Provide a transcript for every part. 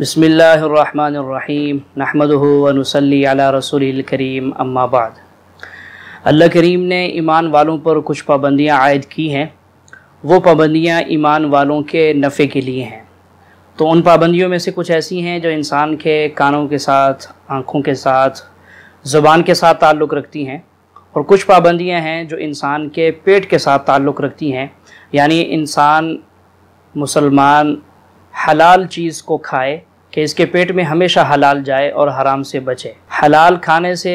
बसमीम नहमदनसली रसूल करीम अम्माबाद अल्लाह करीम ने ईमान वालों पर कुछ पाबंदियाँ आयद की हैं वो पाबंदियाँ ईमान वालों के नफ़े के लिए हैं तो उन पाबंदियों में से कुछ ऐसी हैं जो इंसान के कानों के साथ आँखों के साथ ज़ुबान के साथ ताल्लुक़ रखती हैं और कुछ पाबंदियाँ हैं जो इंसान के पेट के साथ ताल्लुक़ रखती हैं यानी इंसान मुसलमान हलाल चीज़ को खाए कि इसके पेट में हमेशा हलाल जाए और हराम से बचे हलाल खाने से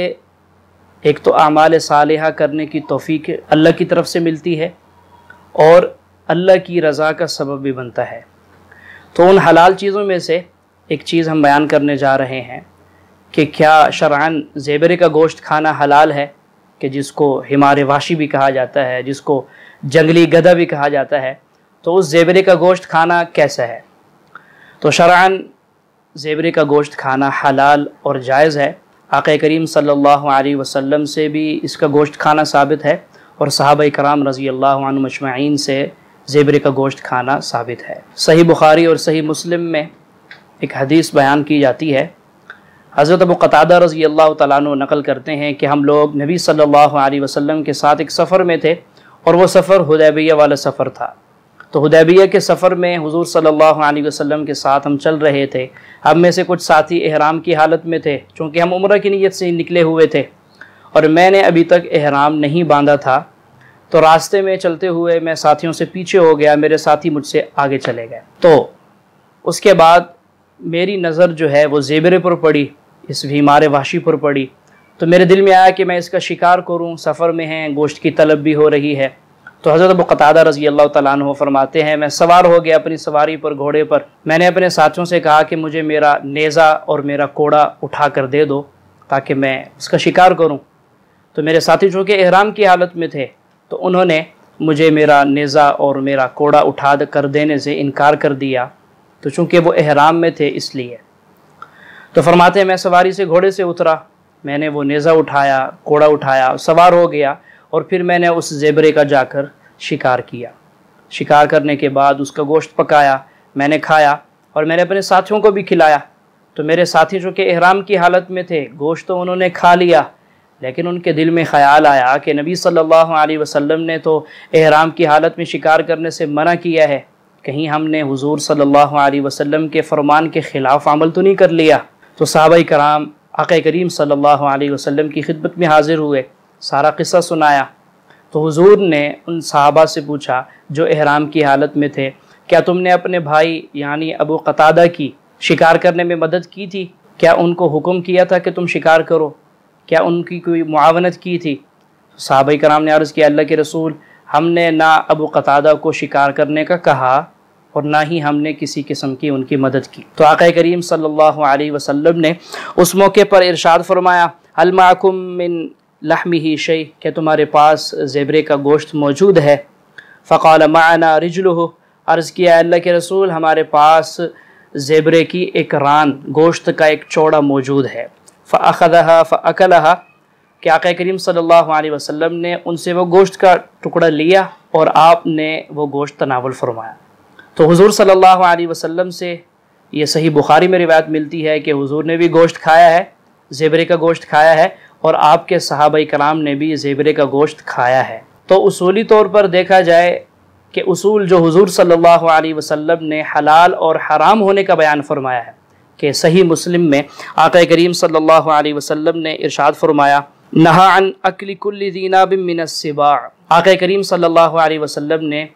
एक तो आमाल साल करने की तोफ़ी अल्लाह की तरफ से मिलती है और अल्लाह की रज़ा का सबब भी बनता है तो उन हलाल चीज़ों में से एक चीज़ हम बयान करने जा रहे हैं कि क्या शरान जेबरे का गोश्त खाना हलाल है कि जिसको हमारे वाशी भी कहा जाता है जिसको जंगली गधा भी कहा जाता है तो उस जेबरे का गोश्त खाना कैसा है तो शरान ज़ेबरे का गोश्त खाना हलाल और जायज़ है आक़ करीम सल्लल्लाहु अलैहि वसल्लम से भी इसका गोश्त खाना साबित है और साहब कराम रज़ी अल्लाह से ज़ेबरे का गोश्त खाना साबित है सही बुखारी और सही मुस्लिम में एक हदीस बयान की जाती है हज़रत अबू कतादा रज़ी अल्लाह तु नकल करते हैं कि हम लोग नबी सल्लल्लाहु अलैहि वसल्लम के साथ एक सफ़र में थे और वह सफ़र हुदैबिया वाला सफ़र था तो हदैबिया के सफ़र में हुजूर सल्लल्लाहु अलैहि वसल्लम के साथ हम चल रहे थे हम में से कुछ साथी एहराम की हालत में थे चूँकि हम उम्र की नीयत से निकले हुए थे और मैंने अभी तक एहराम नहीं बांधा था तो रास्ते में चलते हुए मैं साथियों से पीछे हो गया मेरे साथी मुझसे आगे चले गए तो उसके बाद मेरी नज़र जो है वो जेबरे पर पड़ी इस बीमार वाशी पर पड़ी तो मेरे दिल में आया कि मैं इसका शिकार करूं सफ़र में हैं गोश्त की तलब भी हो रही है तो हज़रत बक़ादा रज़ी अल्लाह तु फरमाते हैं मैं सवार हो गया अपनी सवारी पर घोड़े पर मैंने अपने साथियों से कहा कि मुझे मेरा नेज़ा और मेरा कोड़ा उठा कर दे दो ताकि मैं उसका शिकार करूं तो मेरे साथी जो कि एहराम की हालत में थे तो उन्होंने मुझे मेरा नेज़ा और मेरा कोड़ा उठा कर देने से इनकार कर दिया तो चूँकि वो एहराम में थे इसलिए तो फरमाते हैं मैं सवारी से घोड़े से उतरा मैंने वो नेज़ा उठाया कोड़ा उठाया सवार हो गया और फिर मैंने उस जेबरे का जाकर शिकार किया शिकार करने के बाद उसका गोश्त पकाया मैंने खाया और मैंने अपने साथियों को भी खिलाया तो मेरे साथी जो कि एहराम की हालत में थे गोश्त तो उन्होंने खा लिया लेकिन उनके दिल में ख़्याल आया कि नबी सल्लल्लाहु अलैहि वसल्लम ने तो एहराम की हालत में शिकार करने से मना किया है कहीं हमने हुजूर सल्लल्लाहु अलैहि वसल्लम के फरमान के ख़िलाफ़ अमल तो नहीं कर लिया तो सहाबा कराम आक़ करीम सल्लल्लाहु अलैहि वसल्लम की खिदमत में हाज़िर हुए सारा किस्सा सुनाया तो हुजूर ने उन साहबा से पूछा जो एहराम की हालत में थे क्या तुमने अपने भाई यानी अबू कतादा की शिकार करने में मदद की थी क्या उनको हुक्म किया था कि तुम शिकार करो क्या उनकी कोई मुआवनत की थी तो साहब कराम ने अर्ज़ किया अल्लाह के रसूल हमने ना अबू कतादा को शिकार करने का कहा और ना ही हमने किसी किस्म की उनकी मदद की तो आक करीम सल्लल्लाहु अलैहि वसल्लम ने उस मौके पर इरशाद फरमाया अलमाकुम लहमी ही शई क्या तुम्हारे पास जेबरे का गोश्त मौजूद है फ़काल माना रिजल हो अर्ज़ किया अल्लाह के रसूल हमारे पास जेबरे की एक रान गोश्त का एक चौड़ा मौजूद है फ़ाखदहा फ़कलहा कि करीम सल्लल्लाहु अलैहि वसल्लम ने उनसे वो गोश्त का टुकड़ा लिया और आपने वो गोश्त तनावल फरमाया तो हुजूर सल्लल्लाहु अलैहि वसल्लम से ये सही बुखारी में रिवायत मिलती है कि हुजूर ने भी गोश्त खाया है जेबरे का गोश्त खाया है और आपके सहाब कराम ने भी ज़ेबरे का गोश्त खाया है तो उसूली तौर पर देखा जाए कि उसूल जो हुजूर सल्लल्लाहु अलैहि वसल्लम ने हलाल और हराम होने का बयान फरमाया है कि सही मुस्लिम में आका करीम सल्लल्लाहु अलैहि वसल्लम ने इरशाद फरमाया नहा अन अकली दीना आका करीम सल्लल्लाहु अलैहि वसल्लम ने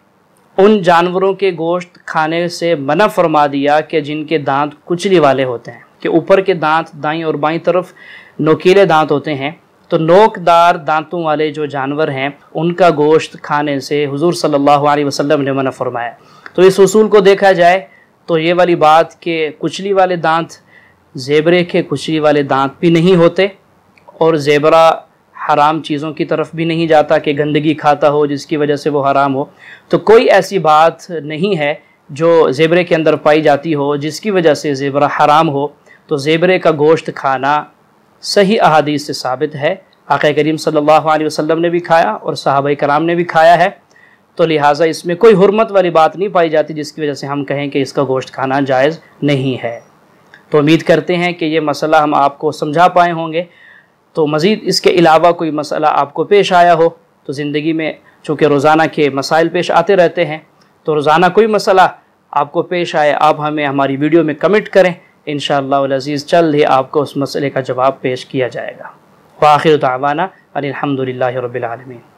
उन जानवरों के गोश्त खाने से मना फरमा दिया कि जिनके दांत कुचली वाले होते हैं कि ऊपर के दांत दाई और बाई तरफ नोकीले दांत होते हैं तो नोकदार दांतों वाले जो जानवर हैं उनका गोश्त खाने से हुजूर सल्लल्लाहु अलैहि वसल्लम ने मना फरमाया तो इस उसूल को देखा जाए तो ये वाली बात कि कुचली वाले दांत जेबरे के कुचली वाले दांत भी नहीं होते और जेबरा हराम चीज़ों की तरफ भी नहीं जाता कि गंदगी खाता हो जिसकी वजह से वो हराम हो तो कोई ऐसी बात नहीं है जो जेबरे के अंदर पाई जाती हो जिसकी वजह से जेबरा हराम हो तो जेबरे का गोश्त खाना सही अहादीस से साबित है आका करीम सल्लल्लाहु अलैहि वसल्लम ने भी खाया और साहब कराम ने भी खाया है तो लिहाजा इसमें कोई हरमत वाली बात नहीं पाई जाती जिसकी वजह से हम कहें कि इसका गोश्त खाना जायज़ नहीं है तो उम्मीद करते हैं कि ये मसला हम आपको समझा पाए होंगे तो मज़ीद इसके अलावा कोई मसला आपको पेश आया हो तो ज़िंदगी में चूँकि रोज़ाना के मसाइल पेश आते रहते हैं तो रोज़ाना कोई मसला आपको पेश आए आप हमें हमारी वीडियो में कमेंट करें इन शज़ीज़ जल्द ही आपको उस मसले का जवाब पेश किया जाएगा वाखिर दावाना अलहमदिल्ला